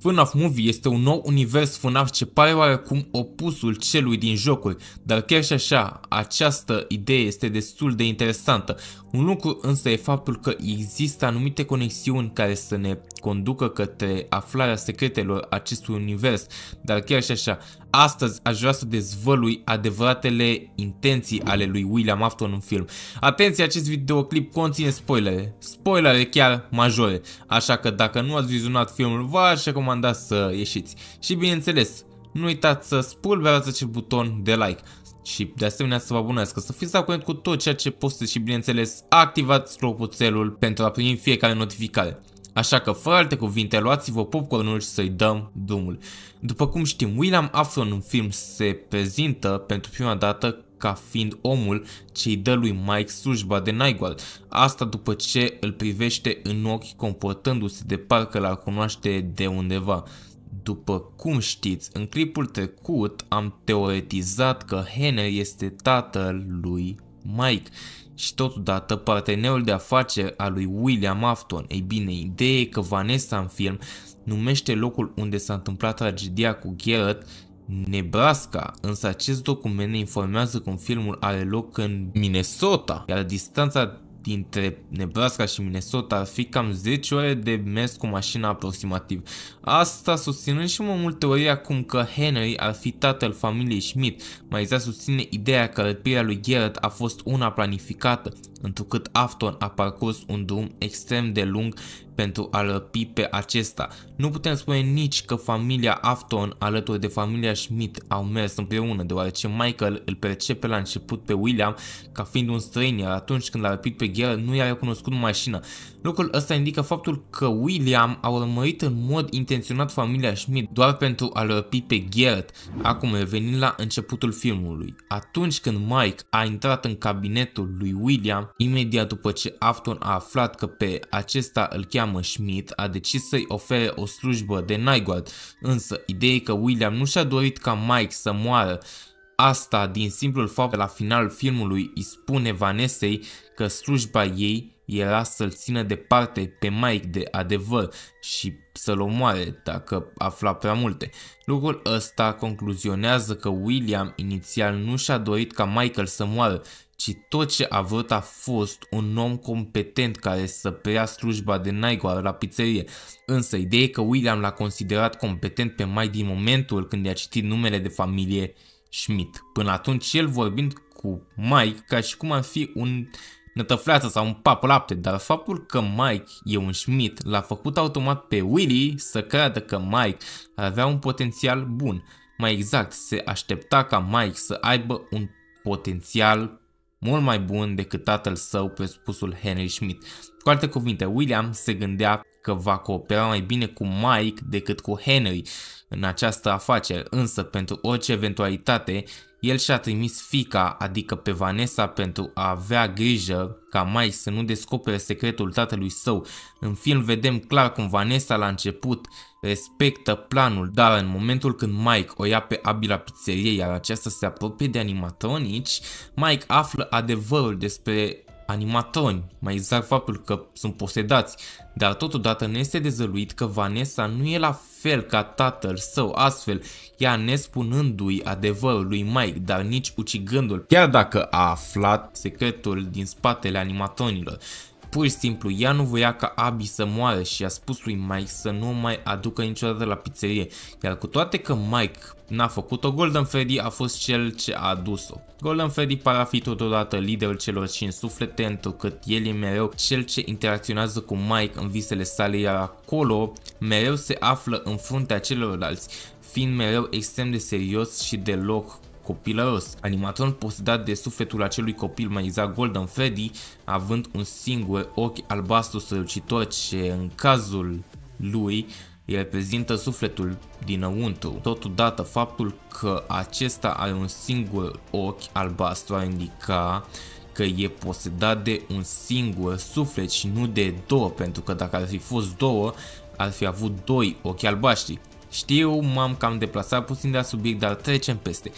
FNAF Movie este un nou univers FNAF ce pare oarecum opusul celui din jocuri, dar chiar și așa, această idee este destul de interesantă. Un lucru însă e faptul că există anumite conexiuni care să ne conducă către aflarea secretelor acestui univers, dar chiar și așa, astăzi aș vrea să dezvălui adevăratele intenții ale lui William Afton în film. Atenție, acest videoclip conține spoilere, spoilere chiar majore, așa că dacă nu ați vizionat filmul, vă așa cum recomandat să ieșiți. Și bineînțeles, nu uitați să spulberați acest buton de like și de asemenea să vă abonați, că să fiți la cu tot ceea ce postez și bineînțeles activați clopoțelul pentru a primi fiecare notificare. Așa că, fără alte cuvinte, luați-vă popcornul și să-i dăm drumul. După cum știm, William Afron în film se prezintă pentru prima dată ca fiind omul ce îi dă lui Mike slujba de Nigel. Asta după ce îl privește în ochi comportându-se de parcă l-ar cunoaște de undeva. După cum știți, în clipul trecut am teoretizat că Henry este tatăl lui Mike și totodată partenerul de afaceri al lui William Afton. Ei bine, ideea e că Vanessa în film numește locul unde s-a întâmplat tragedia cu Garrett Nebraska, însă acest document ne informează că filmul are loc în Minnesota, iar distanța dintre Nebraska și Minnesota ar fi cam 10 ore de mers cu mașina aproximativ. Asta susținând și mai mult teoria cum că Henry ar fi tatăl familiei Schmidt, mai exact susține ideea că răpirea lui Garrett a fost una planificată, întrucât Afton a parcurs un drum extrem de lung pentru a-l pe acesta. Nu putem spune nici că familia Afton alături de familia Schmidt au mers împreună, deoarece Michael îl percepe la început pe William ca fiind un străin, iar atunci când l-a răpit pe Gerald nu i-a recunoscut mașina. Lucrul ăsta indică faptul că William a urmărit în mod intenționat familia Schmidt doar pentru a-l răpi pe Gerald. Acum revenind la începutul filmului. Atunci când Mike a intrat în cabinetul lui William, imediat după ce Afton a aflat că pe acesta îl cheamă cheamă Schmidt a decis să-i ofere o slujbă de Nygaard, însă ideea că William nu și-a dorit ca Mike să moară Asta din simplul fapt la finalul filmului îi spune Vanesei că slujba ei era să-l țină departe pe Mike de adevăr și să-l omoare dacă afla prea multe. Lucrul ăsta concluzionează că William inițial nu și-a dorit ca Michael să moară, ci tot ce a vrut a fost un om competent care să preia slujba de Nigel la pizzerie. Însă ideea că William l-a considerat competent pe mai din momentul când i-a citit numele de familie Schmidt. Până atunci el vorbind cu Mike ca și cum ar fi un nătăfleață sau un pap lapte, dar faptul că Mike e un Schmidt l-a făcut automat pe Willy să creadă că Mike avea un potențial bun. Mai exact, se aștepta ca Mike să aibă un potențial mult mai bun decât tatăl său pe spusul Henry Schmidt. Cu alte cuvinte, William se gândea că va coopera mai bine cu Mike decât cu Henry în această afacere, însă pentru orice eventualitate, el și-a trimis fica, adică pe Vanessa, pentru a avea grijă ca Mike să nu descopere secretul tatălui său. În film vedem clar cum Vanessa la început respectă planul, dar în momentul când Mike o ia pe Abby la pizzerie, iar aceasta se apropie de animatronici, Mike află adevărul despre animatroni, mai exact faptul că sunt posedați, dar totodată ne este dezăluit că Vanessa nu e la fel ca tatăl său, astfel ea nespunându-i adevărul lui Mike, dar nici ucigându-l, chiar dacă a aflat secretul din spatele animatronilor. Pur și simplu, ea nu voia ca Abi să moară și a spus lui Mike să nu mai aducă niciodată la pizzerie, iar cu toate că Mike n-a făcut-o, Golden Freddy a fost cel ce a adus-o. Golden Freddy pare a fi totodată liderul celor în suflete, întrucât el e mereu cel ce interacționează cu Mike în visele sale, iar acolo mereu se află în fruntea celorlalți, fiind mereu extrem de serios și deloc copilăros. Animatron posedat de sufletul acelui copil mai exact Golden Freddy, având un singur ochi albastru strălucitor ce în cazul lui îi reprezintă sufletul dinăuntru. Totodată faptul că acesta are un singur ochi albastru ar indica că e posedat de un singur suflet și nu de două, pentru că dacă ar fi fost două, ar fi avut doi ochi albaștri. Știu, m-am cam deplasat puțin de la subiect, dar trecem peste.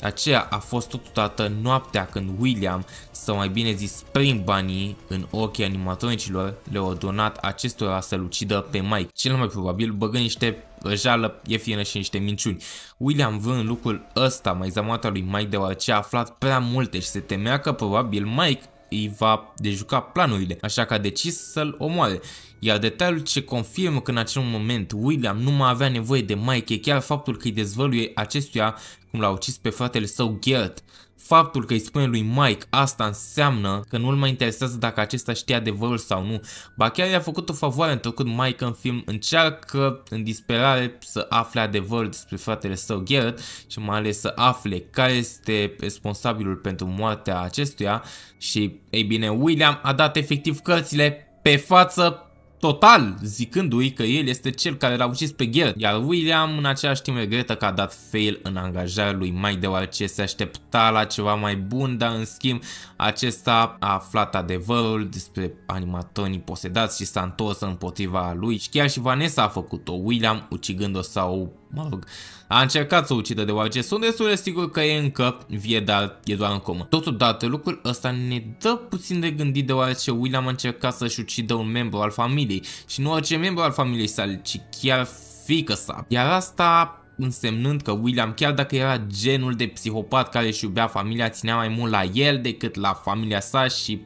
Aceea a fost totodată noaptea când William, sau mai bine zis prin banii în ochii animatronicilor, le-a donat acestora să-l ucidă pe Mike, cel mai probabil băgând niște e ieftină și niște minciuni. William vând lucrul ăsta mai zamoata lui Mike deoarece a aflat prea multe și se temea că probabil Mike îi va dejuca planurile, așa că a decis să-l omoare. Iar detaliul ce confirmă că în acel moment William nu mai avea nevoie de Mike e chiar faptul că îi dezvăluie acestuia cum l-a ucis pe fratele său Gert. Faptul că îi spune lui Mike asta înseamnă că nu îl mai interesează dacă acesta știa adevărul sau nu, ba chiar i-a făcut o favoare întrucât Mike în film încearcă în disperare să afle adevărul despre fratele său Gert și mai ales să afle care este responsabilul pentru moartea acestuia și, ei bine, William a dat efectiv cărțile pe față total zicându-i că el este cel care l-a ucis pe Geralt, iar William în același timp regretă că a dat fail în angajarea lui Mike deoarece se aștepta la ceva mai bun, dar în schimb acesta a aflat adevărul despre animatorii posedați și s-a întors împotriva lui și chiar și Vanessa a făcut-o, William ucigând-o sau mă rog, a încercat să ucidă deoarece sunt destul de sigur că e încă vie, dar e doar în comă. Totodată, lucrul ăsta ne dă puțin de gândit deoarece William a încercat să-și ucidă un membru al familiei familiei și nu orice membru al familiei sale, ci chiar fică sa. Iar asta însemnând că William, chiar dacă era genul de psihopat care își iubea familia, ținea mai mult la el decât la familia sa și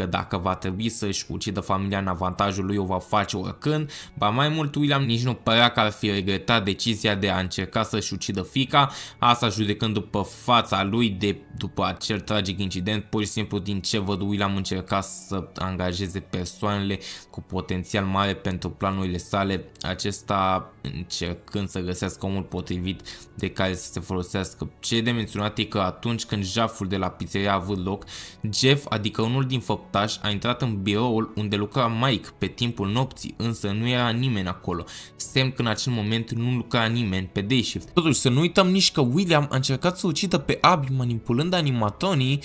că dacă va trebui să-și ucidă familia în avantajul lui o va face oricând, ba mai mult William nici nu părea că ar fi regretat decizia de a încerca să-și ucidă fica, asta judecând după fața lui de după acel tragic incident, pur și simplu din ce văd William încerca să angajeze persoanele cu potențial mare pentru planurile sale, acesta încercând să găsească omul potrivit de care să se folosească. Ce de menționat e că atunci când jaful de la pizzeria a avut loc, Jeff, adică unul din făpturi potaș a intrat în biroul unde lucra Mike pe timpul nopții, însă nu era nimeni acolo, semn că în acel moment nu lucra nimeni pe day shift. Totuși, să nu uităm nici că William a încercat să ucidă pe Abby manipulând animatronii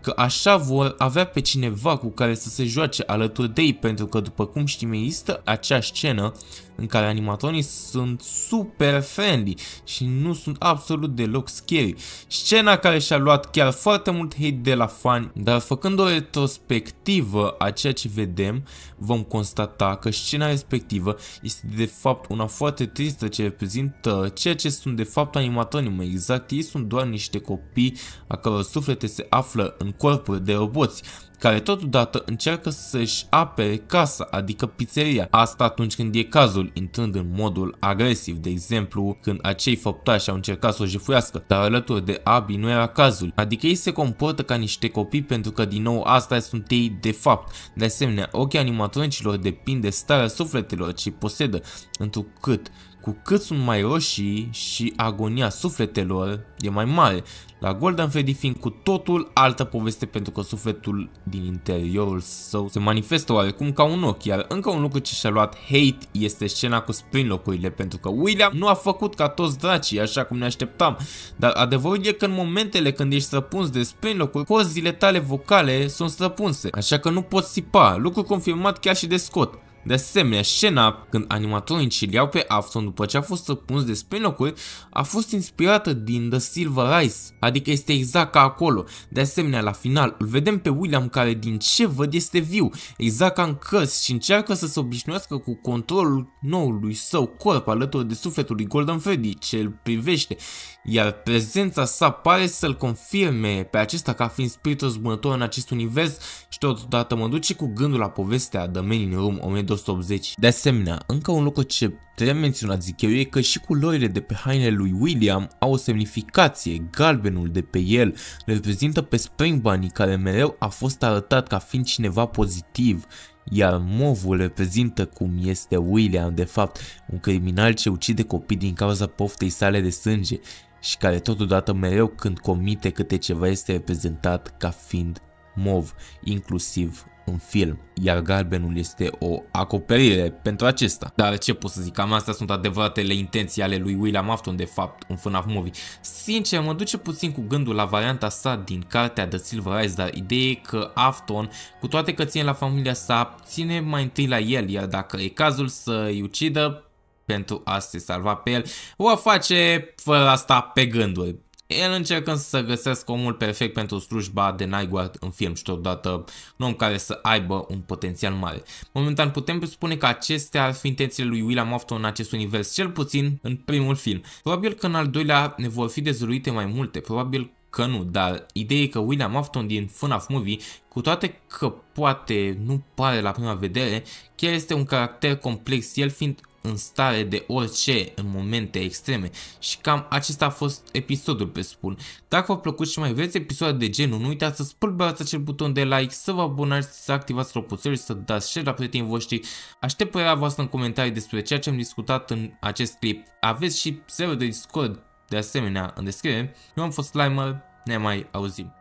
că așa vor avea pe cineva cu care să se joace alături de ei, pentru că după cum știm există acea scenă în care animatorii sunt super friendly și nu sunt absolut deloc scary. Scena care și-a luat chiar foarte mult hate de la fani, dar făcând o retrospectivă a ceea ce vedem, vom constata că scena respectivă este de fapt una foarte tristă ce reprezintă ceea ce sunt de fapt animatorii, mai exact ei sunt doar niște copii a căror suflete se află în în corpuri de roboți, care totodată încearcă să-și apere casa, adică pizzeria. Asta atunci când e cazul, intrând în modul agresiv, de exemplu când acei făptași au încercat să o jefuiască, dar alături de Abi nu era cazul. Adică ei se comportă ca niște copii pentru că din nou asta sunt ei de fapt. De asemenea, ochii animatronicilor depinde starea sufletelor ce posedă, întrucât cu cât sunt mai roșii și agonia sufletelor e mai mare, la Golden Freddy fiind cu totul altă poveste pentru că sufletul din interiorul său se manifestă oarecum ca un ochi, iar încă un lucru ce și-a luat hate este scena cu locurile pentru că William nu a făcut ca toți dracii, așa cum ne așteptam, dar adevărul e că în momentele când ești străpuns de locuri, cozile tale vocale sunt străpunse, așa că nu poți sipa, lucru confirmat chiar și de Scott. De asemenea, scena când animatronicii îl iau pe Afton după ce a fost răpuns de spinocuri a fost inspirată din The Silver Rice, adică este exact ca acolo. De asemenea, la final, îl vedem pe William care din ce văd este viu, exact ca în cărți și încearcă să se obișnuiască cu controlul noului său corp alături de sufletul lui Golden Freddy ce îl privește, iar prezența sa pare să-l confirme pe acesta ca fiind spiritul zbunător în acest univers și totodată mă duce cu gândul la povestea The Man in Room 1200 280. De asemenea, încă un lucru ce trebuie menționat zic eu e că și culorile de pe hainele lui William au o semnificație. Galbenul de pe el reprezintă pe Bunny care mereu a fost arătat ca fiind cineva pozitiv, iar movul reprezintă cum este William, de fapt, un criminal ce ucide copii din cauza poftei sale de sânge și care totodată mereu când comite câte ceva este reprezentat ca fiind mov, inclusiv în film, iar galbenul este o acoperire pentru acesta. Dar ce pot să zic, cam astea sunt adevăratele intenții ale lui William Afton, de fapt, în FNAF Movie. Sincer, mă duce puțin cu gândul la varianta sa din cartea The Silver Eyes, dar ideea e că Afton, cu toate că ține la familia sa, ține mai întâi la el, iar dacă e cazul să-i ucidă, pentru a se salva pe el, o face fără asta pe gânduri. El încercând să găsească omul perfect pentru slujba de Nightguard în film și totodată un om care să aibă un potențial mare. Momentan putem spune că acestea ar fi intențiile lui William Afton în acest univers, cel puțin în primul film. Probabil că în al doilea ne vor fi dezvăluite mai multe, probabil că nu, dar ideea e că William Afton din FNAF Movie, cu toate că poate nu pare la prima vedere, chiar este un caracter complex, el fiind în stare de orice în momente extreme și cam acesta a fost episodul pe spun. Dacă v-a plăcut și mai vreți episoade de genul, nu uitați să spulberați acel buton de like, să vă abonați, să activați clopoțelul și să dați share la prietenii voștri. Aștept părerea voastră în comentarii despre ceea ce am discutat în acest clip. Aveți și server de Discord de asemenea în descriere. Eu am fost Slimer, ne mai auzim.